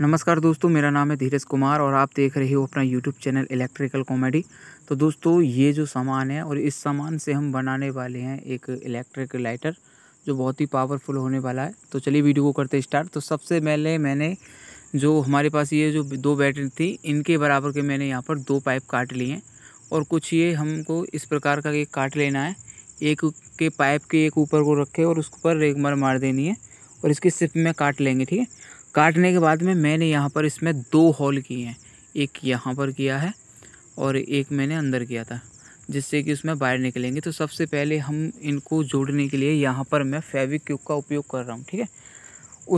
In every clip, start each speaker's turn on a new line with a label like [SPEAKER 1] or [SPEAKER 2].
[SPEAKER 1] नमस्कार दोस्तों मेरा नाम है धीरज कुमार और आप देख रहे हो अपना यूट्यूब चैनल इलेक्ट्रिकल कॉमेडी तो दोस्तों ये जो सामान है और इस सामान से हम बनाने वाले हैं एक इलेक्ट्रिक लाइटर जो बहुत ही पावरफुल होने वाला है तो चलिए वीडियो को करते स्टार्ट तो सबसे पहले मैंने जो हमारे पास ये जो दो बैटरी थी इनके बराबर के मैंने यहाँ पर दो पाइप काट लिए हैं और कुछ ये हमको इस प्रकार का एक काट लेना है एक के पाइप के एक ऊपर को रखे और उसके ऊपर रेगमर मार देनी है और इसकी सिप में काट लेंगे ठीक है काटने के बाद में मैंने यहाँ पर इसमें दो हॉल किए हैं एक यहाँ पर किया है और एक मैंने अंदर किया था जिससे कि उसमें बाहर निकलेंगे तो सबसे पहले हम इनको जोड़ने के लिए यहाँ पर मैं फेविक क्यूब का उपयोग कर रहा हूँ ठीक है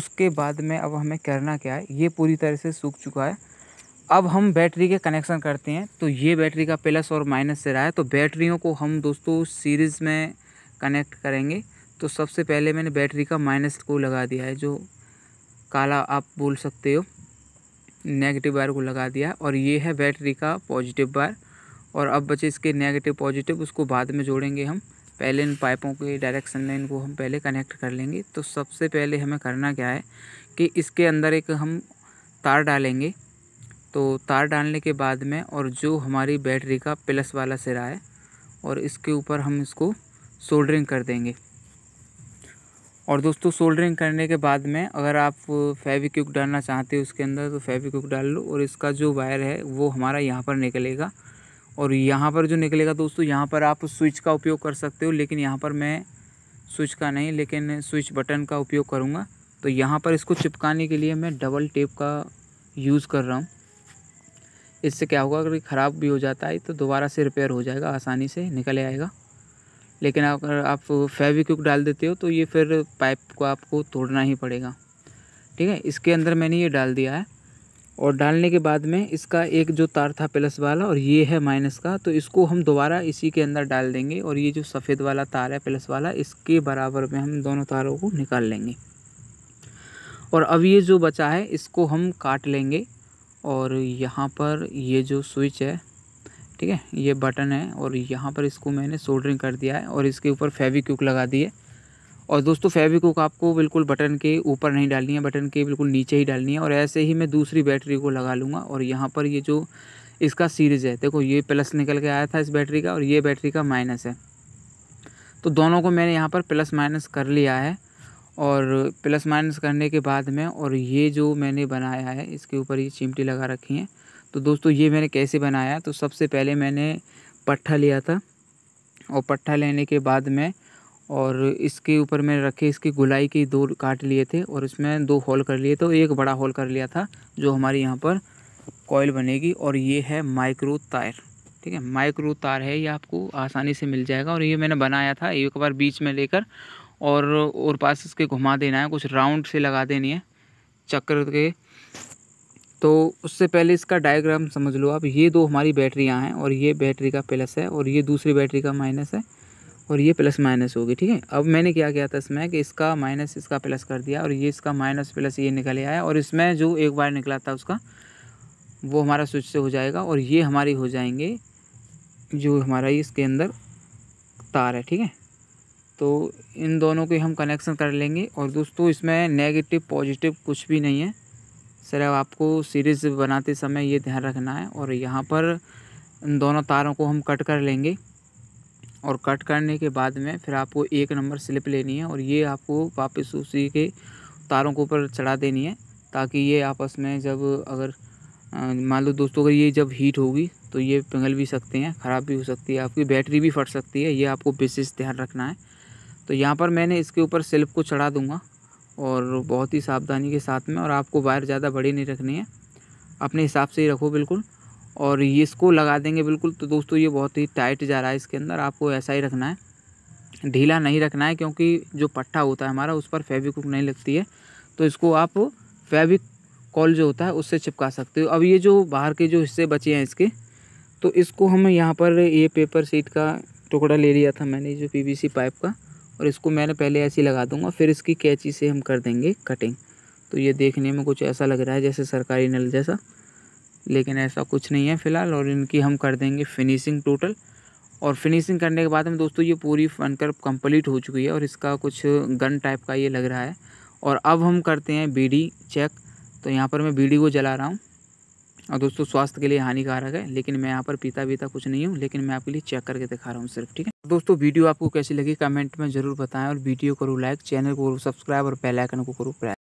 [SPEAKER 1] उसके बाद में अब हमें करना क्या है ये पूरी तरह से सूख चुका है अब हम बैटरी के कनेक्शन करते हैं तो ये बैटरी का प्लस और माइनस से रहा है तो बैटरियों को हम दोस्तों सीरीज़ में कनेक्ट करेंगे तो सबसे पहले मैंने बैटरी का माइनस को लगा दिया है जो काला आप बोल सकते हो नेगेटिव वायर को लगा दिया और ये है बैटरी का पॉजिटिव वायर और अब बचे इसके नेगेटिव पॉजिटिव उसको बाद में जोड़ेंगे हम पहले इन पाइपों के डायरेक्शन में इनको हम पहले कनेक्ट कर लेंगे तो सबसे पहले हमें करना क्या है कि इसके अंदर एक हम तार डालेंगे तो तार डालने के बाद में और जो हमारी बैटरी का प्लस वाला सिरा है और इसके ऊपर हम इसको सोल्डरिंग कर देंगे और दोस्तों सोल्डरिंग करने के बाद में अगर आप फेविक्विक डालना चाहते हो उसके अंदर तो फेविक्विक डाल लो और इसका जो वायर है वो हमारा यहाँ पर निकलेगा और यहाँ पर जो निकलेगा दोस्तों यहाँ पर आप स्विच का उपयोग कर सकते हो लेकिन यहाँ पर मैं स्विच का नहीं लेकिन स्विच बटन का उपयोग करूँगा तो यहाँ पर इसको चिपकाने के लिए मैं डबल टेप का यूज़ कर रहा हूँ इससे क्या होगा अगर ख़राब भी हो जाता है तो दोबारा से रिपेयर हो जाएगा आसानी से निकल आएगा लेकिन अगर आप फेविक्विक डाल देते हो तो ये फिर पाइप को आपको तोड़ना ही पड़ेगा ठीक है इसके अंदर मैंने ये डाल दिया है और डालने के बाद में इसका एक जो तार था प्लस वाला और ये है माइनस का तो इसको हम दोबारा इसी के अंदर डाल देंगे और ये जो सफ़ेद वाला तार है प्लस वाला इसके बराबर में हम दोनों तारों को निकाल लेंगे और अब ये जो बचा है इसको हम काट लेंगे और यहाँ पर ये जो स्विच है ठीक है ये बटन है और यहाँ पर इसको मैंने सोल्डरिंग कर दिया है और इसके ऊपर फेविक्यूक लगा दी है और दोस्तों फेविक्यूक आपको बिल्कुल बटन के ऊपर नहीं डालनी है बटन के बिल्कुल नीचे ही डालनी है और ऐसे ही मैं दूसरी बैटरी को लगा लूँगा और यहाँ पर ये जो इसका सीरीज़ है देखो ये प्लस निकल के आया था इस बैटरी का और ये बैटरी का माइनस है तो दोनों को मैंने यहाँ पर प्लस माइनस कर लिया है और प्लस माइनस करने के बाद में और ये जो मैंने बनाया है इसके ऊपर ये चिमटी लगा रखी है तो दोस्तों ये मैंने कैसे बनाया तो सबसे पहले मैंने पट्ठा लिया था और पट्ठा लेने के बाद मैं और इसके ऊपर मैंने रखे इसकी गुलाई के दो काट लिए थे और इसमें दो होल कर लिए तो एक बड़ा होल कर लिया था जो हमारे यहाँ पर कॉयल बनेगी और ये है माइक्रो तार ठीक है माइक्रो तार है ये आपको आसानी से मिल जाएगा और ये मैंने बनाया था एक बार बीच में लेकर और और पास इसके घुमा देना है कुछ राउंड से लगा देनी है चक्कर के तो उससे पहले इसका डायग्राम समझ लो आप ये दो हमारी बैटरियाँ हैं और ये बैटरी का प्लस है और ये दूसरी बैटरी का माइनस है और ये प्लस माइनस होगी ठीक है अब मैंने क्या किया था इसमें कि इसका माइनस इसका प्लस कर दिया और ये इसका माइनस प्लस ये निकल आया और इसमें जो एक बार निकला था उसका वो हमारा स्विच से हो जाएगा और ये हमारी हो जाएंगे जो हमारा इसके अंदर तार है ठीक है तो इन दोनों के हम कनेक्शन कर लेंगे और दोस्तों इसमें नेगेटिव पॉजिटिव कुछ भी नहीं है सर अब आपको सीरीज़ बनाते समय ये ध्यान रखना है और यहाँ पर इन दोनों तारों को हम कट कर लेंगे और कट करने के बाद में फिर आपको एक नंबर स्लिप लेनी है और ये आपको वापस उसी के तारों के ऊपर चढ़ा देनी है ताकि ये आपस में जब अगर मान लो दोस्तों अगर ये जब हीट होगी तो ये पिघल भी सकते हैं ख़राब भी हो सकती है आपकी बैटरी भी फट सकती है ये आपको विशेष ध्यान रखना है तो यहाँ पर मैंने इसके ऊपर स्लिप को चढ़ा दूँगा और बहुत ही सावधानी के साथ में और आपको वायर ज़्यादा बड़ी नहीं रखनी है अपने हिसाब से ही रखो बिल्कुल और ये इसको लगा देंगे बिल्कुल तो दोस्तों ये बहुत ही टाइट जा रहा है इसके अंदर आपको ऐसा ही रखना है ढीला नहीं रखना है क्योंकि जो पट्टा होता है हमारा उस पर फेविकुक नहीं लगती है तो इसको आप फेविक कॉल जो होता है उससे चिपका सकते हो अब ये जो बाहर के जो हिस्से बचे हैं इसके तो इसको हम यहाँ पर ये पेपर सीट का टुकड़ा ले लिया था मैंने जो पी पाइप का और इसको मैंने पहले ऐसे ही लगा दूंगा फिर इसकी कैची से हम कर देंगे कटिंग तो ये देखने में कुछ ऐसा लग रहा है जैसे सरकारी नल जैसा लेकिन ऐसा कुछ नहीं है फ़िलहाल और इनकी हम कर देंगे फिनिशिंग टोटल और फिनिशिंग करने के बाद में दोस्तों ये पूरी फनकर कंप्लीट हो चुकी है और इसका कुछ गन टाइप का ये लग रहा है और अब हम करते हैं बीडी चेक तो यहाँ पर मैं बीडी को जला रहा हूँ और दोस्तों स्वास्थ्य के लिए हानिकारक है लेकिन मैं यहाँ पर पीता पीता कुछ नहीं हूँ लेकिन मैं आपके लिए चेक करके दिखा रहा हूँ सिर्फ ठीक है तो दोस्तों वीडियो आपको कैसी लगी कमेंट में जरूर बताएं और वीडियो करो लाइक चैनल को करो सब्सक्राइब और बेलाइकन को करो प्रेस